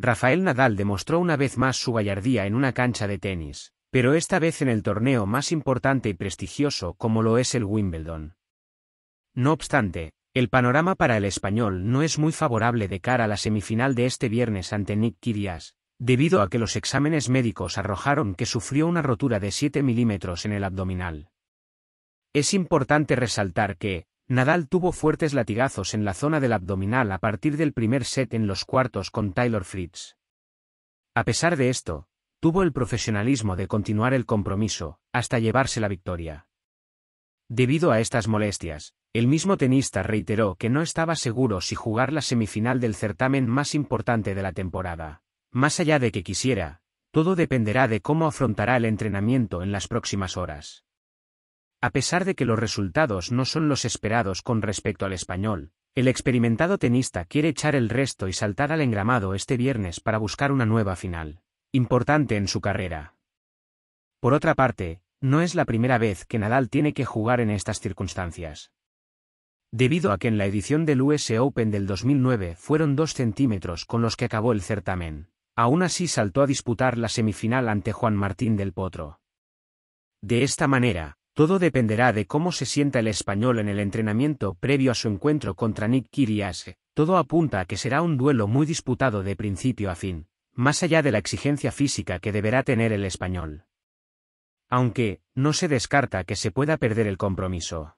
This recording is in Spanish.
Rafael Nadal demostró una vez más su gallardía en una cancha de tenis, pero esta vez en el torneo más importante y prestigioso como lo es el Wimbledon. No obstante, el panorama para el español no es muy favorable de cara a la semifinal de este viernes ante Nick Kyrgios, debido a que los exámenes médicos arrojaron que sufrió una rotura de 7 milímetros en el abdominal. Es importante resaltar que, Nadal tuvo fuertes latigazos en la zona del abdominal a partir del primer set en los cuartos con Taylor Fritz. A pesar de esto, tuvo el profesionalismo de continuar el compromiso, hasta llevarse la victoria. Debido a estas molestias, el mismo tenista reiteró que no estaba seguro si jugar la semifinal del certamen más importante de la temporada. Más allá de que quisiera, todo dependerá de cómo afrontará el entrenamiento en las próximas horas. A pesar de que los resultados no son los esperados con respecto al español, el experimentado tenista quiere echar el resto y saltar al engramado este viernes para buscar una nueva final, importante en su carrera. Por otra parte, no es la primera vez que Nadal tiene que jugar en estas circunstancias. Debido a que en la edición del US Open del 2009 fueron dos centímetros con los que acabó el certamen, aún así saltó a disputar la semifinal ante Juan Martín del Potro. De esta manera, todo dependerá de cómo se sienta el español en el entrenamiento previo a su encuentro contra Nick Kyrgios. Todo apunta a que será un duelo muy disputado de principio a fin, más allá de la exigencia física que deberá tener el español. Aunque, no se descarta que se pueda perder el compromiso.